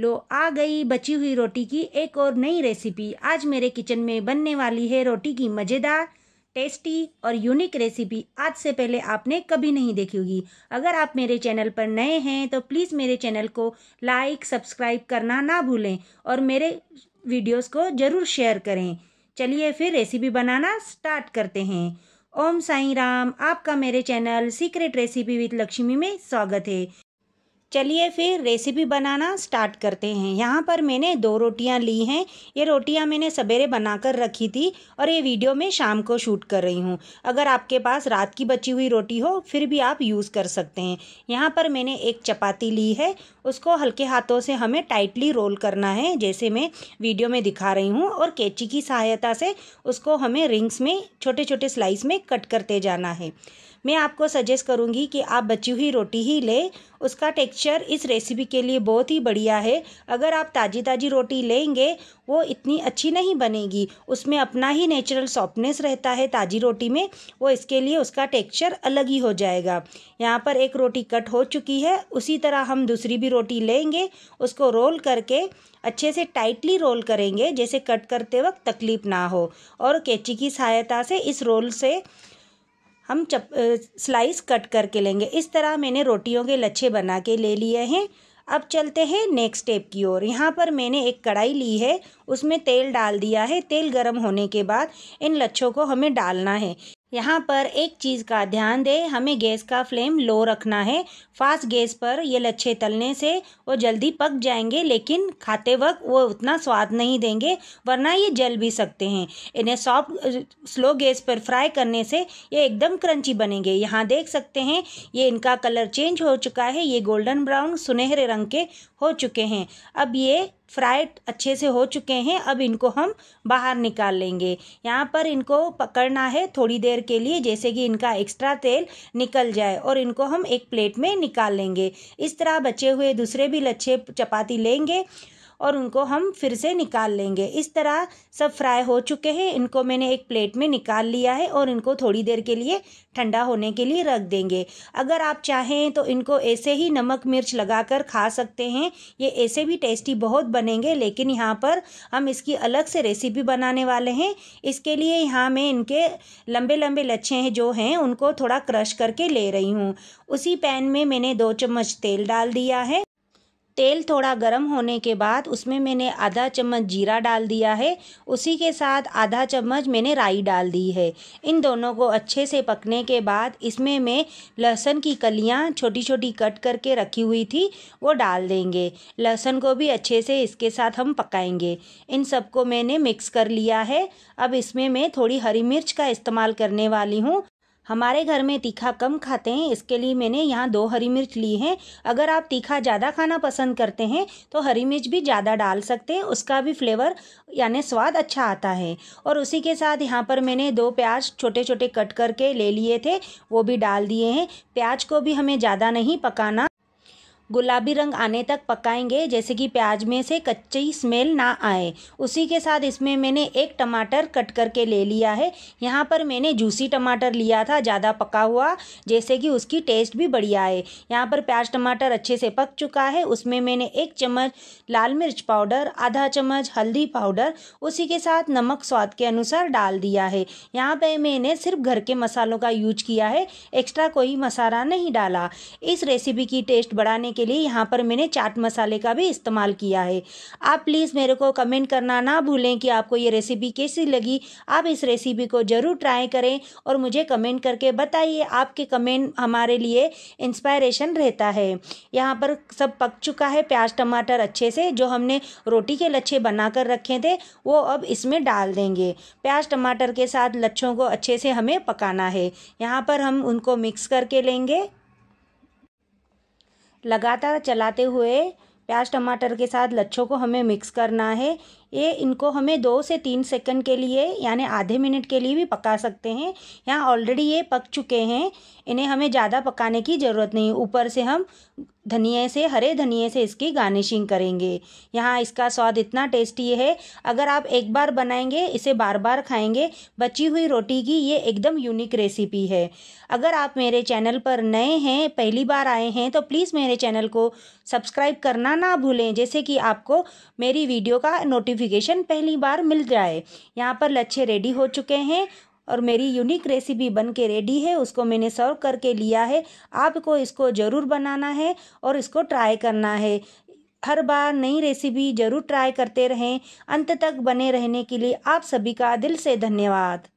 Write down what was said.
लो आ गई बची हुई रोटी की एक और नई रेसिपी आज मेरे किचन में बनने वाली है रोटी की मज़ेदार टेस्टी और यूनिक रेसिपी आज से पहले आपने कभी नहीं देखी होगी अगर आप मेरे चैनल पर नए हैं तो प्लीज़ मेरे चैनल को लाइक सब्सक्राइब करना ना भूलें और मेरे वीडियोस को ज़रूर शेयर करें चलिए फिर रेसिपी बनाना स्टार्ट करते हैं ओम साई राम आपका मेरे channel secret recipe with Lakshmi में स्वागत है चलिए फिर रेसिपी बनाना स्टार्ट करते हैं यहाँ पर मैंने दो रोटियाँ ली हैं ये रोटियाँ मैंने सवेरे बनाकर रखी थी और ये वीडियो मैं शाम को शूट कर रही हूँ अगर आपके पास रात की बची हुई रोटी हो फिर भी आप यूज़ कर सकते हैं यहाँ पर मैंने एक चपाती ली है उसको हल्के हाथों से हमें टाइटली रोल करना है जैसे मैं वीडियो में दिखा रही हूँ और कैची की सहायता से उसको हमें रिंग्स में छोटे छोटे स्लाइस में कट करते जाना है मैं आपको सजेस्ट करूँगी कि आप बची हुई रोटी ही लें उसका टेक्सचर इस रेसिपी के लिए बहुत ही बढ़िया है अगर आप ताज़ी ताज़ी रोटी लेंगे वो इतनी अच्छी नहीं बनेगी उसमें अपना ही नेचुरल सॉफ्टनेस रहता है ताज़ी रोटी में वो इसके लिए उसका टेक्सचर अलग ही हो जाएगा यहाँ पर एक रोटी कट हो चुकी है उसी तरह हम दूसरी भी रोटी लेंगे उसको रोल करके अच्छे से टाइटली रोल करेंगे जैसे कट करते वक्त तकलीफ़ ना हो और कैची की सहायता से इस रोल से हम चप स्लाइस कट करके लेंगे इस तरह मैंने रोटियों के लच्छे बना के ले लिए हैं अब चलते हैं नेक्स्ट स्टेप की ओर यहाँ पर मैंने एक कढ़ाई ली है उसमें तेल डाल दिया है तेल गर्म होने के बाद इन लच्छों को हमें डालना है यहाँ पर एक चीज़ का ध्यान दें हमें गैस का फ्लेम लो रखना है फास्ट गैस पर ये लच्छे तलने से वो जल्दी पक जाएंगे लेकिन खाते वक्त वो उतना स्वाद नहीं देंगे वरना ये जल भी सकते हैं इन्हें सॉफ्ट स्लो गैस पर फ्राई करने से ये एकदम क्रंची बनेंगे यहाँ देख सकते हैं ये इनका कलर चेंज हो चुका है ये गोल्डन ब्राउन सुनहरे रंग के हो चुके हैं अब ये फ्राई अच्छे से हो चुके हैं अब इनको हम बाहर निकाल लेंगे यहाँ पर इनको पकड़ना है थोड़ी देर के लिए जैसे कि इनका एक्स्ट्रा तेल निकल जाए और इनको हम एक प्लेट में निकाल लेंगे इस तरह बचे हुए दूसरे भी लच्छे चपाती लेंगे और उनको हम फिर से निकाल लेंगे इस तरह सब फ्राई हो चुके हैं इनको मैंने एक प्लेट में निकाल लिया है और इनको थोड़ी देर के लिए ठंडा होने के लिए रख देंगे अगर आप चाहें तो इनको ऐसे ही नमक मिर्च लगाकर खा सकते हैं ये ऐसे भी टेस्टी बहुत बनेंगे लेकिन यहाँ पर हम इसकी अलग से रेसिपी बनाने वाले हैं इसके लिए यहाँ मैं इनके लंबे लंबे लच्छे हैं जो हैं उनको थोड़ा क्रश करके ले रही हूँ उसी पैन में मैंने दो चम्मच तेल डाल दिया है तेल थोड़ा गर्म होने के बाद उसमें मैंने आधा चम्मच जीरा डाल दिया है उसी के साथ आधा चम्मच मैंने राई डाल दी है इन दोनों को अच्छे से पकने के बाद इसमें मैं लहसुन की कलियाँ छोटी छोटी कट करके रखी हुई थी वो डाल देंगे लहसुन को भी अच्छे से इसके साथ हम पकाएंगे इन सबको मैंने मिक्स कर लिया है अब इसमें मैं थोड़ी हरी मिर्च का इस्तेमाल करने वाली हूँ हमारे घर में तीखा कम खाते हैं इसके लिए मैंने यहाँ दो हरी मिर्च ली है अगर आप तीखा ज़्यादा खाना पसंद करते हैं तो हरी मिर्च भी ज़्यादा डाल सकते हैं उसका भी फ्लेवर यानी स्वाद अच्छा आता है और उसी के साथ यहाँ पर मैंने दो प्याज छोटे छोटे कट करके ले लिए थे वो भी डाल दिए हैं प्याज को भी हमें ज़्यादा नहीं पकाना गुलाबी रंग आने तक पकाएंगे जैसे कि प्याज में से कच्ची स्मेल ना आए उसी के साथ इसमें मैंने एक टमाटर कट करके ले लिया है यहाँ पर मैंने जूसी टमाटर लिया था ज़्यादा पका हुआ जैसे कि उसकी टेस्ट भी बढ़िया है यहाँ पर प्याज टमाटर अच्छे से पक चुका है उसमें मैंने एक चम्मच लाल मिर्च पाउडर आधा चम्मच हल्दी पाउडर उसी के साथ नमक स्वाद के अनुसार डाल दिया है यहाँ पर मैंने सिर्फ घर के मसालों का यूज किया है एक्स्ट्रा कोई मसाला नहीं डाला इस रेसिपी की टेस्ट बढ़ाने के लिए यहाँ पर मैंने चाट मसाले का भी इस्तेमाल किया है आप प्लीज़ मेरे को कमेंट करना ना भूलें कि आपको ये रेसिपी कैसी लगी आप इस रेसिपी को ज़रूर ट्राई करें और मुझे कमेंट करके बताइए आपके कमेंट हमारे लिए इंस्पायरेशन रहता है यहाँ पर सब पक चुका है प्याज टमाटर अच्छे से जो हमने रोटी के लच्छे बना कर रखे थे वो अब इसमें डाल देंगे प्याज टमाटर के साथ लच्छों को अच्छे से हमें पकाना है यहाँ पर हम उनको मिक्स करके लेंगे लगातार चलाते हुए प्याज टमाटर के साथ लच्छों को हमें मिक्स करना है ये इनको हमें दो से तीन सेकंड के लिए यानी आधे मिनट के लिए भी पका सकते हैं यहाँ ऑलरेडी ये पक चुके हैं इन्हें हमें ज़्यादा पकाने की ज़रूरत नहीं ऊपर से हम धनिए से हरे धनिए से इसकी गार्निशिंग करेंगे यहाँ इसका स्वाद इतना टेस्टी है अगर आप एक बार बनाएंगे इसे बार बार खाएंगे बची हुई रोटी की ये एकदम यूनिक रेसिपी है अगर आप मेरे चैनल पर नए हैं पहली बार आए हैं तो प्लीज़ मेरे चैनल को सब्सक्राइब करना ना भूलें जैसे कि आपको मेरी वीडियो का नोटिफिक नोटिफिकेशन पहली बार मिल जाए यहाँ पर लच्छे रेडी हो चुके हैं और मेरी यूनिक रेसिपी बन के रेडी है उसको मैंने सर्व करके लिया है आपको इसको ज़रूर बनाना है और इसको ट्राई करना है हर बार नई रेसिपी ज़रूर ट्राई करते रहें अंत तक बने रहने के लिए आप सभी का दिल से धन्यवाद